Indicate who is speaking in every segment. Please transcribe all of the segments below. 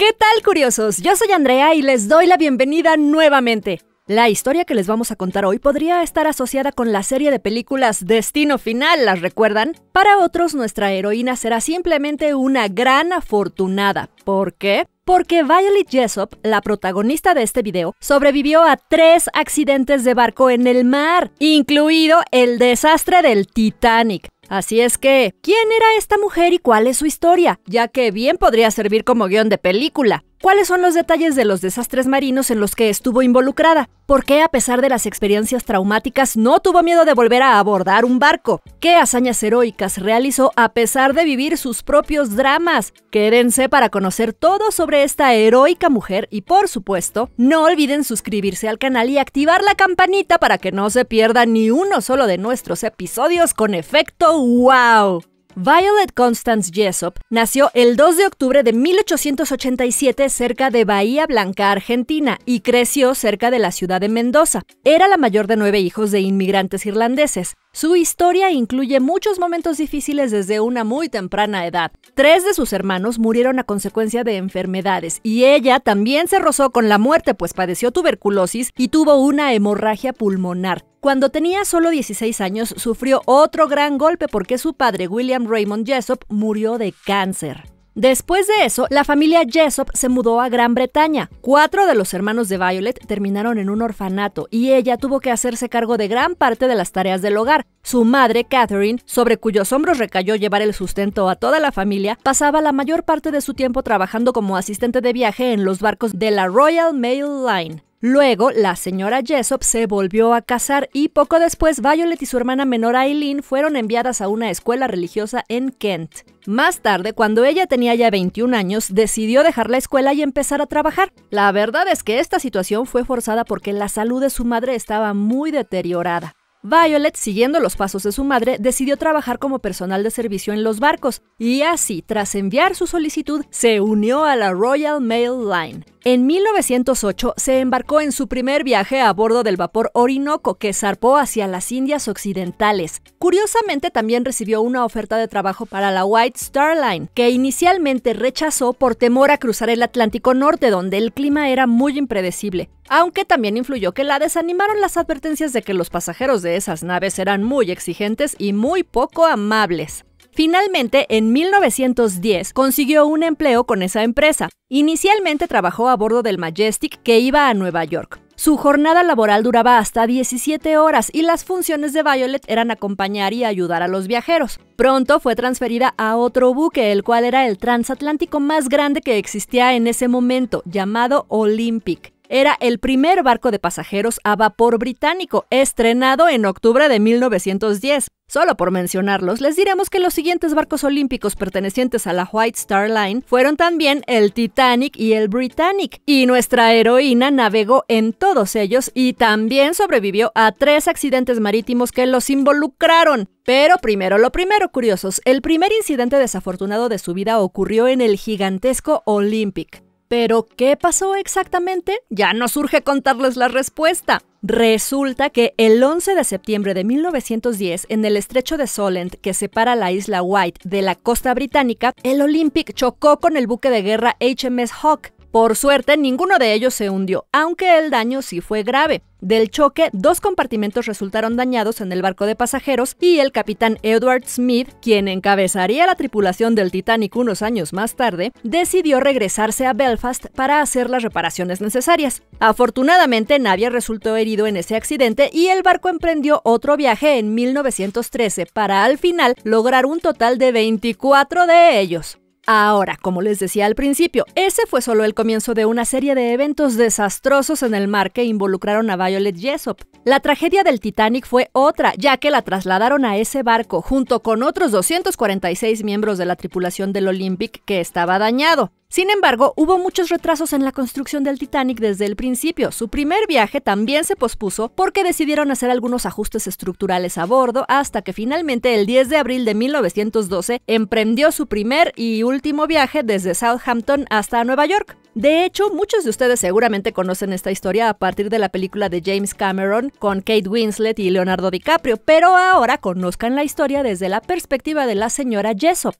Speaker 1: ¿Qué tal, curiosos? Yo soy Andrea y les doy la bienvenida nuevamente. La historia que les vamos a contar hoy podría estar asociada con la serie de películas Destino Final, ¿las recuerdan? Para otros, nuestra heroína será simplemente una gran afortunada. ¿Por qué? Porque Violet Jessop, la protagonista de este video, sobrevivió a tres accidentes de barco en el mar, incluido el desastre del Titanic. Así es que, ¿quién era esta mujer y cuál es su historia? Ya que bien podría servir como guión de película. ¿Cuáles son los detalles de los desastres marinos en los que estuvo involucrada? ¿Por qué a pesar de las experiencias traumáticas no tuvo miedo de volver a abordar un barco? ¿Qué hazañas heroicas realizó a pesar de vivir sus propios dramas? Quédense para conocer todo sobre esta heroica mujer y por supuesto, no olviden suscribirse al canal y activar la campanita para que no se pierda ni uno solo de nuestros episodios con efecto wow. Violet Constance Jessop nació el 2 de octubre de 1887 cerca de Bahía Blanca, Argentina, y creció cerca de la ciudad de Mendoza. Era la mayor de nueve hijos de inmigrantes irlandeses. Su historia incluye muchos momentos difíciles desde una muy temprana edad. Tres de sus hermanos murieron a consecuencia de enfermedades y ella también se rozó con la muerte pues padeció tuberculosis y tuvo una hemorragia pulmonar. Cuando tenía solo 16 años, sufrió otro gran golpe porque su padre, William Raymond Jessop, murió de cáncer. Después de eso, la familia Jessop se mudó a Gran Bretaña. Cuatro de los hermanos de Violet terminaron en un orfanato y ella tuvo que hacerse cargo de gran parte de las tareas del hogar. Su madre, Catherine, sobre cuyos hombros recayó llevar el sustento a toda la familia, pasaba la mayor parte de su tiempo trabajando como asistente de viaje en los barcos de la Royal Mail Line. Luego, la señora Jessop se volvió a casar y poco después Violet y su hermana menor Aileen fueron enviadas a una escuela religiosa en Kent. Más tarde, cuando ella tenía ya 21 años, decidió dejar la escuela y empezar a trabajar. La verdad es que esta situación fue forzada porque la salud de su madre estaba muy deteriorada. Violet, siguiendo los pasos de su madre, decidió trabajar como personal de servicio en los barcos y así, tras enviar su solicitud, se unió a la Royal Mail Line. En 1908 se embarcó en su primer viaje a bordo del vapor Orinoco que zarpó hacia las Indias Occidentales. Curiosamente también recibió una oferta de trabajo para la White Star Line, que inicialmente rechazó por temor a cruzar el Atlántico Norte donde el clima era muy impredecible, aunque también influyó que la desanimaron las advertencias de que los pasajeros de esas naves eran muy exigentes y muy poco amables. Finalmente, en 1910, consiguió un empleo con esa empresa. Inicialmente trabajó a bordo del Majestic que iba a Nueva York. Su jornada laboral duraba hasta 17 horas y las funciones de Violet eran acompañar y ayudar a los viajeros. Pronto fue transferida a otro buque, el cual era el transatlántico más grande que existía en ese momento, llamado Olympic. Era el primer barco de pasajeros a vapor británico, estrenado en octubre de 1910. Solo por mencionarlos, les diremos que los siguientes barcos olímpicos pertenecientes a la White Star Line fueron también el Titanic y el Britannic, y nuestra heroína navegó en todos ellos y también sobrevivió a tres accidentes marítimos que los involucraron. Pero primero, lo primero, curiosos, el primer incidente desafortunado de su vida ocurrió en el gigantesco Olympic. Pero, ¿qué pasó exactamente? Ya no surge contarles la respuesta. Resulta que el 11 de septiembre de 1910, en el estrecho de Solent, que separa la isla White de la costa británica, el Olympic chocó con el buque de guerra HMS Hawk, por suerte, ninguno de ellos se hundió, aunque el daño sí fue grave. Del choque, dos compartimentos resultaron dañados en el barco de pasajeros y el capitán Edward Smith, quien encabezaría la tripulación del Titanic unos años más tarde, decidió regresarse a Belfast para hacer las reparaciones necesarias. Afortunadamente, nadie resultó herido en ese accidente y el barco emprendió otro viaje en 1913 para al final lograr un total de 24 de ellos. Ahora, como les decía al principio, ese fue solo el comienzo de una serie de eventos desastrosos en el mar que involucraron a Violet Jessop. La tragedia del Titanic fue otra, ya que la trasladaron a ese barco junto con otros 246 miembros de la tripulación del Olympic que estaba dañado. Sin embargo, hubo muchos retrasos en la construcción del Titanic desde el principio. Su primer viaje también se pospuso porque decidieron hacer algunos ajustes estructurales a bordo hasta que finalmente el 10 de abril de 1912 emprendió su primer y último viaje desde Southampton hasta Nueva York. De hecho, muchos de ustedes seguramente conocen esta historia a partir de la película de James Cameron con Kate Winslet y Leonardo DiCaprio, pero ahora conozcan la historia desde la perspectiva de la señora Jessop.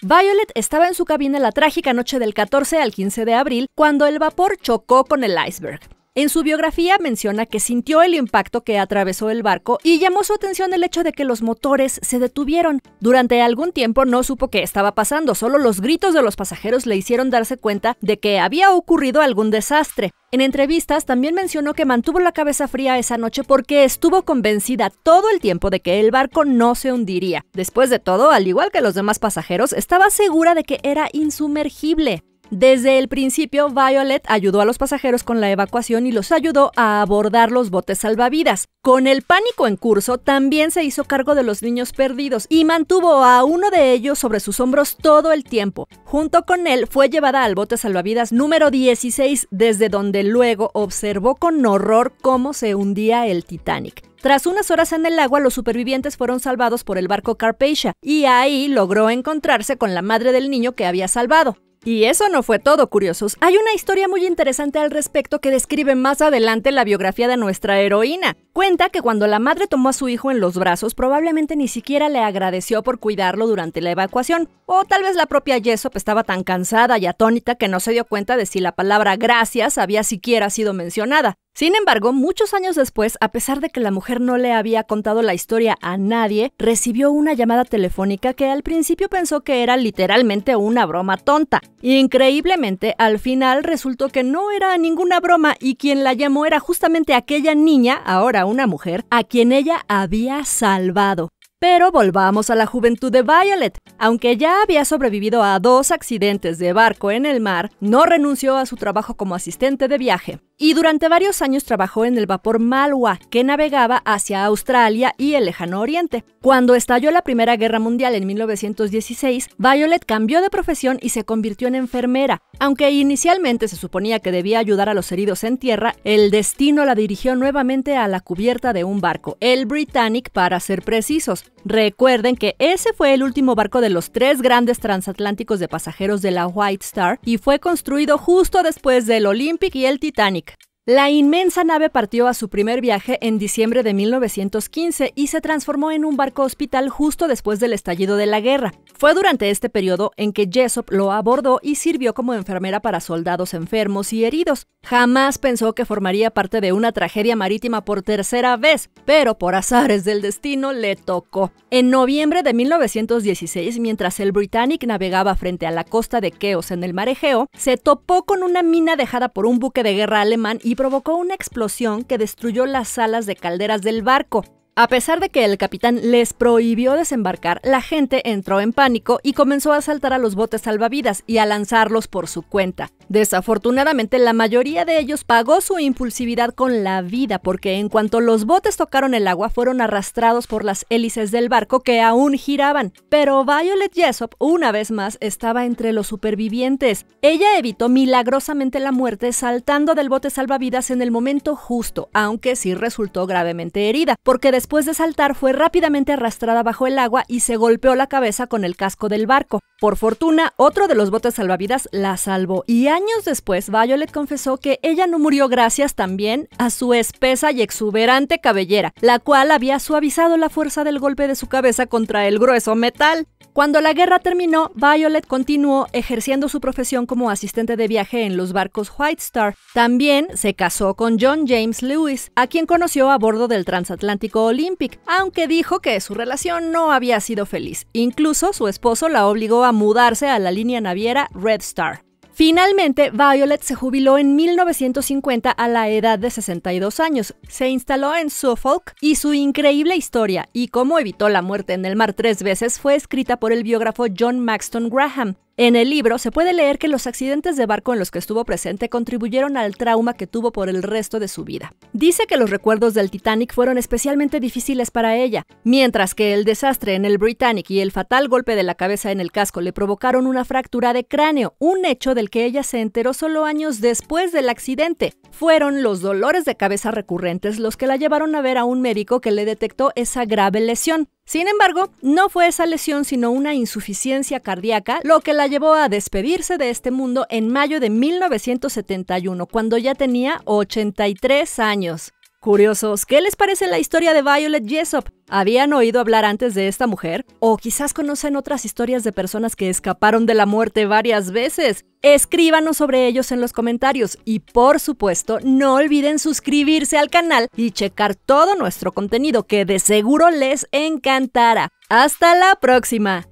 Speaker 1: Violet estaba en su cabina la trágica noche del 14 al 15 de abril cuando el vapor chocó con el iceberg. En su biografía menciona que sintió el impacto que atravesó el barco y llamó su atención el hecho de que los motores se detuvieron. Durante algún tiempo no supo qué estaba pasando, solo los gritos de los pasajeros le hicieron darse cuenta de que había ocurrido algún desastre. En entrevistas también mencionó que mantuvo la cabeza fría esa noche porque estuvo convencida todo el tiempo de que el barco no se hundiría. Después de todo, al igual que los demás pasajeros, estaba segura de que era insumergible. Desde el principio, Violet ayudó a los pasajeros con la evacuación y los ayudó a abordar los botes salvavidas. Con el pánico en curso, también se hizo cargo de los niños perdidos y mantuvo a uno de ellos sobre sus hombros todo el tiempo. Junto con él fue llevada al bote salvavidas número 16, desde donde luego observó con horror cómo se hundía el Titanic. Tras unas horas en el agua, los supervivientes fueron salvados por el barco Carpatia y ahí logró encontrarse con la madre del niño que había salvado. Y eso no fue todo, curiosos. Hay una historia muy interesante al respecto que describe más adelante la biografía de nuestra heroína. Cuenta que cuando la madre tomó a su hijo en los brazos, probablemente ni siquiera le agradeció por cuidarlo durante la evacuación, o tal vez la propia Jessop estaba tan cansada y atónita que no se dio cuenta de si la palabra gracias había siquiera sido mencionada. Sin embargo, muchos años después, a pesar de que la mujer no le había contado la historia a nadie, recibió una llamada telefónica que al principio pensó que era literalmente una broma tonta. Increíblemente, al final resultó que no era ninguna broma y quien la llamó era justamente aquella niña, ahora una mujer, a quien ella había salvado. Pero volvamos a la juventud de Violet. Aunque ya había sobrevivido a dos accidentes de barco en el mar, no renunció a su trabajo como asistente de viaje y durante varios años trabajó en el vapor Malwa, que navegaba hacia Australia y el lejano oriente. Cuando estalló la Primera Guerra Mundial en 1916, Violet cambió de profesión y se convirtió en enfermera. Aunque inicialmente se suponía que debía ayudar a los heridos en tierra, el destino la dirigió nuevamente a la cubierta de un barco, el Britannic para ser precisos. Recuerden que ese fue el último barco de los tres grandes transatlánticos de pasajeros de la White Star y fue construido justo después del Olympic y el Titanic. La inmensa nave partió a su primer viaje en diciembre de 1915 y se transformó en un barco hospital justo después del estallido de la guerra. Fue durante este periodo en que Jessop lo abordó y sirvió como enfermera para soldados enfermos y heridos. Jamás pensó que formaría parte de una tragedia marítima por tercera vez, pero por azares del destino le tocó. En noviembre de 1916, mientras el Britannic navegaba frente a la costa de Keos en el mar Egeo, se topó con una mina dejada por un buque de guerra alemán y provocó una explosión que destruyó las salas de calderas del barco. A pesar de que el capitán les prohibió desembarcar, la gente entró en pánico y comenzó a saltar a los botes salvavidas y a lanzarlos por su cuenta. Desafortunadamente, la mayoría de ellos pagó su impulsividad con la vida porque en cuanto los botes tocaron el agua fueron arrastrados por las hélices del barco que aún giraban. Pero Violet Jessop, una vez más, estaba entre los supervivientes. Ella evitó milagrosamente la muerte saltando del bote salvavidas en el momento justo, aunque sí resultó gravemente herida, porque después de saltar fue rápidamente arrastrada bajo el agua y se golpeó la cabeza con el casco del barco. Por fortuna, otro de los botes salvavidas la salvó y años después Violet confesó que ella no murió gracias también a su espesa y exuberante cabellera, la cual había suavizado la fuerza del golpe de su cabeza contra el grueso metal. Cuando la guerra terminó, Violet continuó ejerciendo su profesión como asistente de viaje en los barcos White Star. También se casó con John James Lewis, a quien conoció a bordo del transatlántico Olympic, aunque dijo que su relación no había sido feliz. Incluso su esposo la obligó a mudarse a la línea naviera Red Star. Finalmente, Violet se jubiló en 1950 a la edad de 62 años. Se instaló en Suffolk y su increíble historia y cómo evitó la muerte en el mar tres veces fue escrita por el biógrafo John Maxton Graham. En el libro se puede leer que los accidentes de barco en los que estuvo presente contribuyeron al trauma que tuvo por el resto de su vida. Dice que los recuerdos del Titanic fueron especialmente difíciles para ella, mientras que el desastre en el Britannic y el fatal golpe de la cabeza en el casco le provocaron una fractura de cráneo, un hecho del que ella se enteró solo años después del accidente. Fueron los dolores de cabeza recurrentes los que la llevaron a ver a un médico que le detectó esa grave lesión. Sin embargo, no fue esa lesión sino una insuficiencia cardíaca lo que la llevó a despedirse de este mundo en mayo de 1971, cuando ya tenía 83 años. Curiosos, ¿qué les parece la historia de Violet Jessop? ¿Habían oído hablar antes de esta mujer? ¿O quizás conocen otras historias de personas que escaparon de la muerte varias veces? Escríbanos sobre ellos en los comentarios y por supuesto no olviden suscribirse al canal y checar todo nuestro contenido que de seguro les encantará. ¡Hasta la próxima!